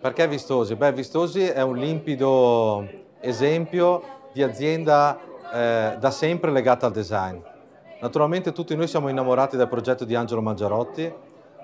Perché Vistosi? Beh, Vistosi è un limpido esempio di azienda eh, da sempre legata al design. Naturalmente tutti noi siamo innamorati del progetto di Angelo Mangiarotti,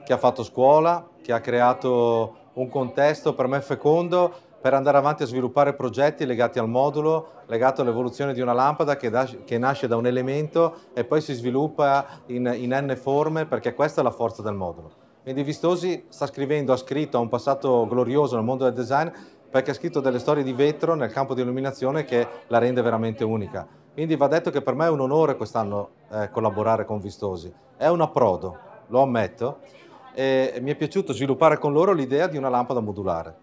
che ha fatto scuola, che ha creato un contesto per me fecondo per andare avanti a sviluppare progetti legati al modulo, legato all'evoluzione di una lampada che, da, che, nasce da un elemento e poi si sviluppa in, in n forme perché questa è la forza del modulo. Mendy Vistosi sta scrivendo, ha scritto, ha un passato glorioso nel mondo del design perché ha scritto delle storie di vetro nel campo di illuminazione che la rende veramente unica. Quindi va detto che per me è un onore quest'anno eh, collaborare con Vistosi. È un approdo, lo ammetto, e mi è piaciuto sviluppare con loro l'idea di una lampada modulare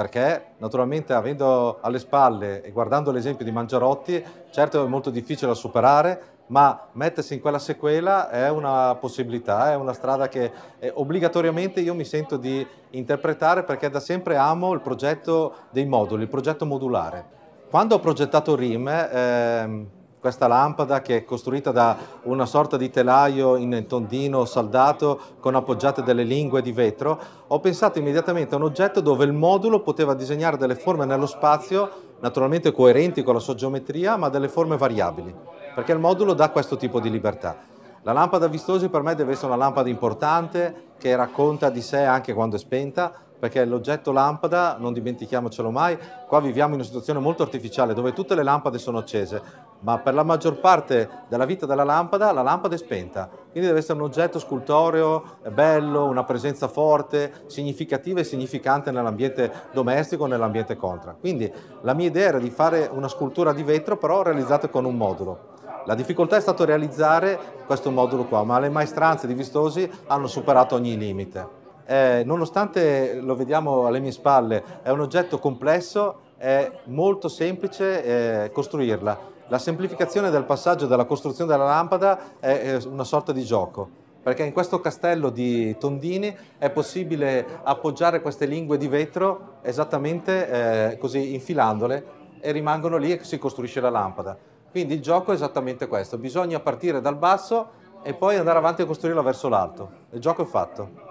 perché naturalmente avendo alle spalle e guardando l'esempio di Mangiarotti, certo è molto difficile da superare, ma mettersi in quella sequela è una possibilità, è una strada che eh, obbligatoriamente io mi sento di interpretare perché da sempre amo il progetto dei moduli, il progetto modulare. Quando ho progettato RIM, eh, questa lampada che è costruita da una sorta di telaio in tondino saldato con appoggiate delle lingue di vetro, ho pensato immediatamente a un oggetto dove il modulo poteva disegnare delle forme nello spazio naturalmente coerenti con la sua geometria, ma delle forme variabili, perché il modulo dà questo tipo di libertà. La lampada Vistosi per me deve essere una lampada importante che racconta di sé anche quando è spenta, perché l'oggetto lampada, non dimentichiamocelo mai, qua viviamo in una situazione molto artificiale dove tutte le lampade sono accese, ma per la maggior parte della vita della lampada la lampada è spenta, quindi deve essere un oggetto scultoreo, bello, una presenza forte, significativa e significante nell'ambiente domestico, nell'ambiente contra. Quindi la mia idea era di fare una scultura di vetro però realizzata con un modulo. La difficoltà è stata realizzare questo modulo qua, ma le maestranze di Vistosi hanno superato ogni limite eh, nonostante lo vediamo alle mie spalle, è un oggetto complesso, è molto semplice eh, costruirla. La semplificazione del passaggio dalla costruzione della lampada è, è una sorta di gioco perché in questo castello di Tondini è possibile appoggiare queste lingue di vetro esattamente eh, così infilandole e rimangono lì e si costruisce la lampada. Quindi il gioco è esattamente questo, bisogna partire dal basso e poi andare avanti a costruirla verso l'alto. Il gioco è fatto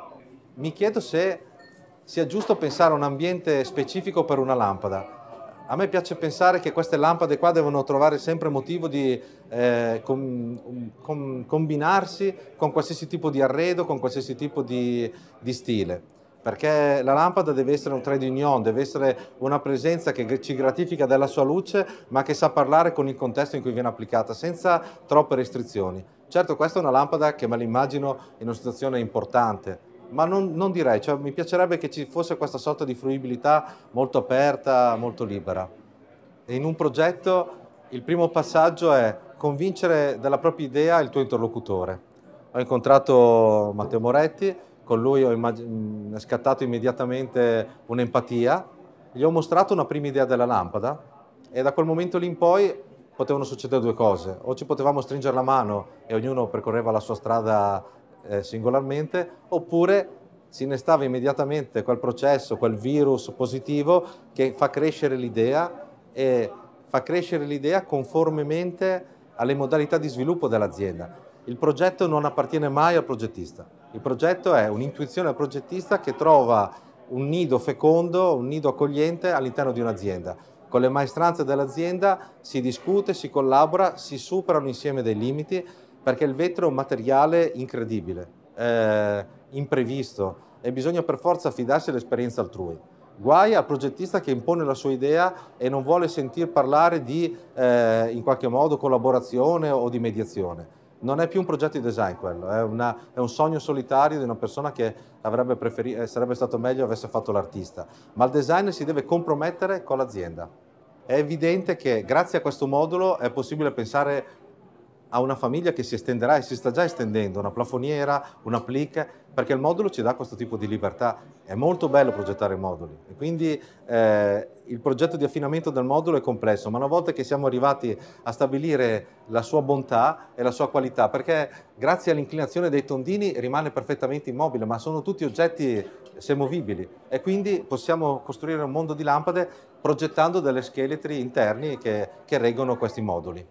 mi chiedo se sia giusto pensare a un ambiente specifico per una lampada. A me piace pensare che queste lampade qua devono trovare sempre motivo di eh, com, um, com, combinarsi con qualsiasi tipo di arredo, con qualsiasi tipo di, di stile. Perché la lampada deve essere un trade union, deve essere una presenza che ci gratifica della sua luce, ma che sa parlare con il contesto in cui viene applicata, senza troppe restrizioni. Certo, questa è una lampada che me l'immagino in una situazione importante, ma non, non direi, cioè, mi piacerebbe che ci fosse questa sorta di fruibilità molto aperta, molto libera. E in un progetto il primo passaggio è convincere della propria idea il tuo interlocutore. Ho incontrato Matteo Moretti, con lui ho mm, scattato immediatamente un'empatia, gli ho mostrato una prima idea della lampada e da quel momento lì in poi potevano succedere due cose, o ci potevamo stringere la mano e ognuno percorreva la sua strada eh, singolarmente oppure si innestava immediatamente quel processo, quel virus positivo che fa crescere l'idea e fa crescere l'idea conformemente alle modalità di sviluppo dell'azienda. Il progetto non appartiene mai al progettista, il progetto è un'intuizione al progettista che trova un nido fecondo, un nido accogliente all'interno di un'azienda. Con le maestranze dell'azienda si discute, si collabora, si superano insieme dei limiti perché il vetro è un materiale incredibile, eh, imprevisto e bisogna per forza fidarsi dell'esperienza altrui. Guai al progettista che impone la sua idea e non vuole sentir parlare di, eh, in qualche modo, collaborazione o di mediazione. Non è più un progetto di design quello, è, una, è un sogno solitario di una persona che preferi- eh, sarebbe stato meglio avesse fatto l'artista. Ma il design si deve compromettere con l'azienda. È evidente che grazie a questo modulo è possibile pensare a una famiglia che si estenderà e si sta già estendendo, una plafoniera, un applique, perché il modulo ci dà questo tipo di libertà. È molto bello progettare moduli e quindi eh, il progetto di affinamento del modulo è complesso, ma una volta che siamo arrivati a stabilire la sua bontà e la sua qualità, perché grazie all'inclinazione dei tondini rimane perfettamente immobile, ma sono tutti oggetti semovibili e quindi possiamo costruire un mondo di lampade progettando delle scheletri interni che, che reggono questi moduli.